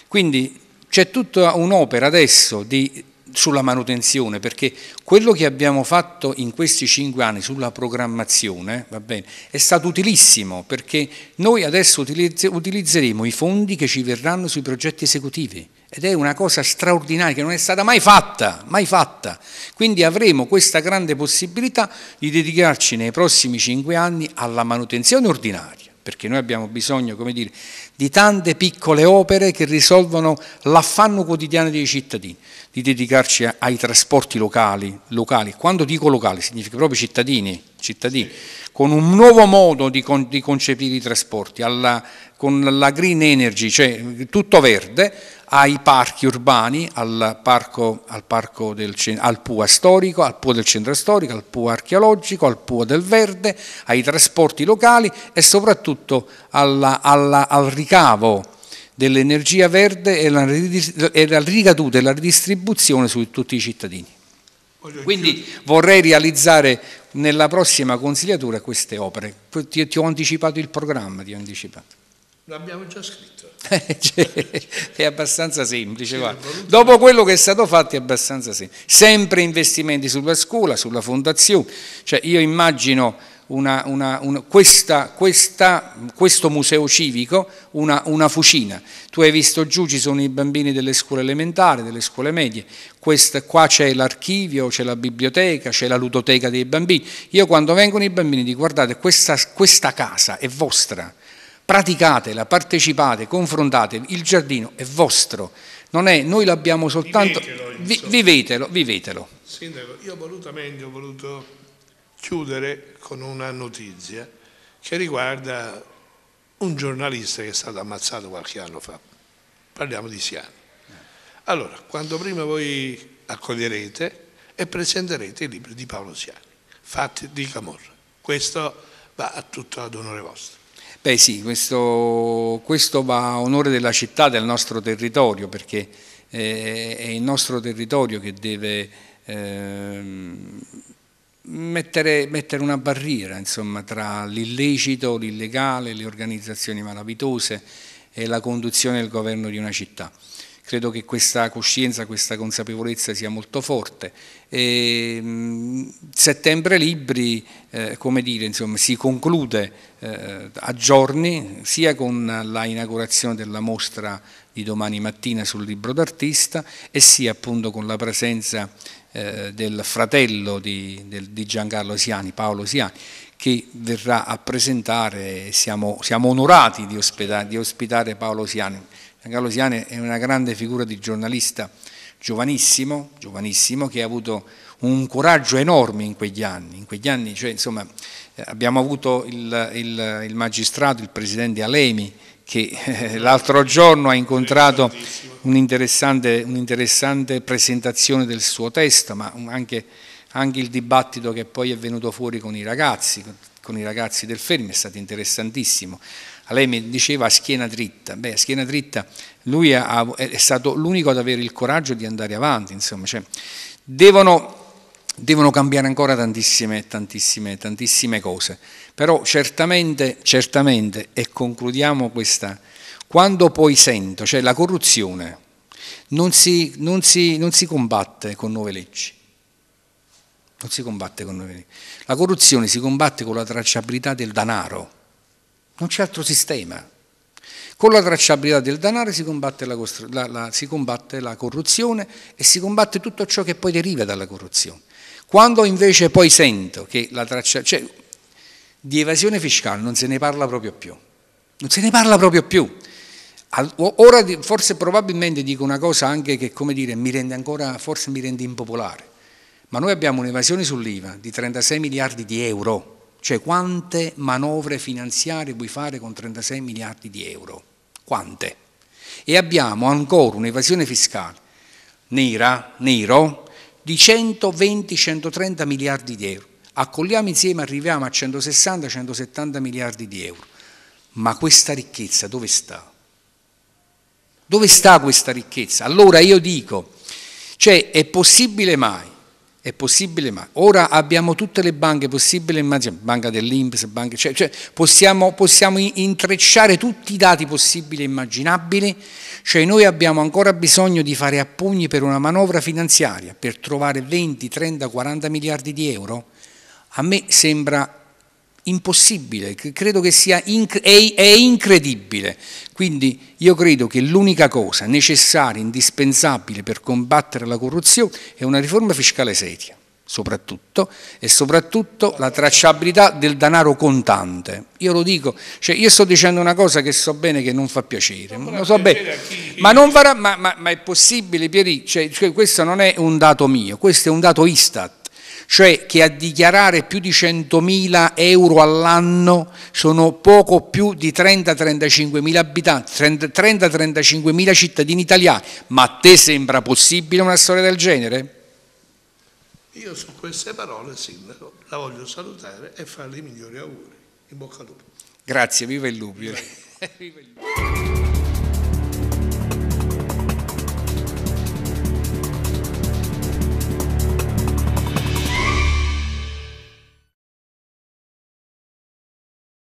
Quindi c'è tutta un'opera adesso di sulla manutenzione, perché quello che abbiamo fatto in questi cinque anni sulla programmazione bene, è stato utilissimo, perché noi adesso utilizzeremo i fondi che ci verranno sui progetti esecutivi ed è una cosa straordinaria che non è stata mai fatta, mai fatta. Quindi avremo questa grande possibilità di dedicarci nei prossimi cinque anni alla manutenzione ordinaria perché noi abbiamo bisogno dire, di tante piccole opere che risolvono l'affanno quotidiano dei cittadini, di dedicarci ai trasporti locali, locali. quando dico locali significa proprio cittadini, cittadini con un nuovo modo di, con, di concepire i trasporti, alla, con la green energy, cioè tutto verde, ai parchi urbani, al parco, al, parco del, al PUA storico, al PUA del centro storico, al PUA archeologico, al PUA del verde, ai trasporti locali e soprattutto alla, alla, al ricavo dell'energia verde e la, e la ricaduta e la ridistribuzione su tutti i cittadini. Quindi vorrei realizzare nella prossima consigliatura queste opere. Ti, ti ho anticipato il programma, ti ho anticipato. L'abbiamo già scritto. Eh, è abbastanza semplice. Sì, Dopo quello che è stato fatto è abbastanza semplice. Sempre investimenti sulla scuola, sulla fondazione. Cioè io immagino una, una, una, questa, questa, questo museo civico una, fucina. Tu hai visto giù, ci sono i bambini delle scuole elementari, delle scuole medie, Questa, qua c'è l'archivio, c'è la biblioteca, c'è la ludoteca dei bambini. Io quando vengono i bambini dico guardate questa, questa casa è vostra, praticatela, partecipate, confrontatevi, il giardino è vostro, non è, noi l'abbiamo soltanto, vivetelo, vi, vivetelo, vivetelo. Sindaco, io volutamente ho voluto chiudere con una notizia che riguarda un giornalista che è stato ammazzato qualche anno fa, parliamo di Siani. Allora, quando prima voi accoglierete e presenterete i libri di Paolo Siani, fatti di Camorra, questo va a tutto ad onore vostro. Beh sì, questo, questo va a onore della città, del nostro territorio, perché eh, è il nostro territorio che deve eh, mettere, mettere, una barriera insomma, tra l'illecito, l'illegale, le organizzazioni malavitose e la conduzione del governo di una città. Credo che questa coscienza, questa consapevolezza sia molto forte e, ehm, settembre Libri eh, come dire, insomma, si conclude eh, a giorni sia con la inaugurazione della mostra di domani mattina sul libro d'artista e sia appunto con la presenza eh, del fratello di, del, di, Giancarlo Siani, Paolo Siani, che verrà a presentare, siamo, siamo onorati di ospitare, di ospitare Paolo Siani. Giancarlo Siani è una grande figura di giornalista giovanissimo, giovanissimo, che ha avuto un coraggio enorme in quegli anni. In quegli anni cioè, insomma, eh, abbiamo avuto il, il, il, magistrato, il presidente Alemi, che eh, l'altro giorno ha incontrato un'interessante, un presentazione del suo testo, ma anche, anche, il dibattito che poi è venuto fuori con i ragazzi, con i ragazzi del Fermi, è stato interessantissimo lei mi diceva a schiena dritta, beh, schiena dritta lui è stato l'unico ad avere il coraggio di andare avanti, insomma, cioè, devono, devono, cambiare ancora tantissime, tantissime, tantissime cose, però certamente, certamente, e concludiamo questa, quando poi sento, cioè la corruzione non si, non si, non si combatte con nuove leggi, non si combatte con nuove leggi, la corruzione si combatte con la tracciabilità del denaro non c'è altro sistema. Con la tracciabilità del denaro si combatte la, la, la, si combatte la corruzione e si combatte tutto ciò che poi deriva dalla corruzione. Quando invece poi sento che la traccia, cioè di evasione fiscale non se ne parla proprio più, non se ne parla proprio più. Ora forse probabilmente dico una cosa anche che come dire mi rende ancora, forse mi rende impopolare, ma noi abbiamo un'evasione sull'IVA di 36 miliardi di euro cioè quante manovre finanziarie puoi fare con 36 miliardi di euro? Quante? E abbiamo ancora un'evasione fiscale nera, nero, di 120-130 miliardi di euro. Accogliamo insieme, arriviamo a 160-170 miliardi di euro. Ma questa ricchezza dove sta? Dove sta questa ricchezza? Allora io dico, cioè è possibile mai è possibile, ma ora abbiamo tutte le banche possibili, immagino, banca dell'Inps, banca, cioè, cioè possiamo, possiamo, intrecciare tutti i dati possibili e immaginabili, cioè noi abbiamo ancora bisogno di fare appugni per una manovra finanziaria, per trovare 20, 30, 40 miliardi di euro, a me sembra impossibile, credo che sia inc- è, è incredibile. Quindi io credo che l'unica cosa necessaria, indispensabile per combattere la corruzione è una riforma fiscale seria, soprattutto, e soprattutto la tracciabilità del denaro contante. Io lo dico, cioè io sto dicendo una cosa che so bene che non fa piacere, non so piacere ma, non farà, ma, ma, ma, è possibile Pieri, cioè, cioè, questo non è un dato mio, questo è un dato Istat cioè che a dichiarare più di 100.000 euro all'anno sono poco più di 30-35.000 abitanti, 30-35.000 cittadini italiani. Ma a te sembra possibile una storia del genere? Io su queste parole, Sindaco, la voglio salutare e farle i migliori auguri. In bocca al lupo. Grazie, viva il Lubio. Viva il Lubio.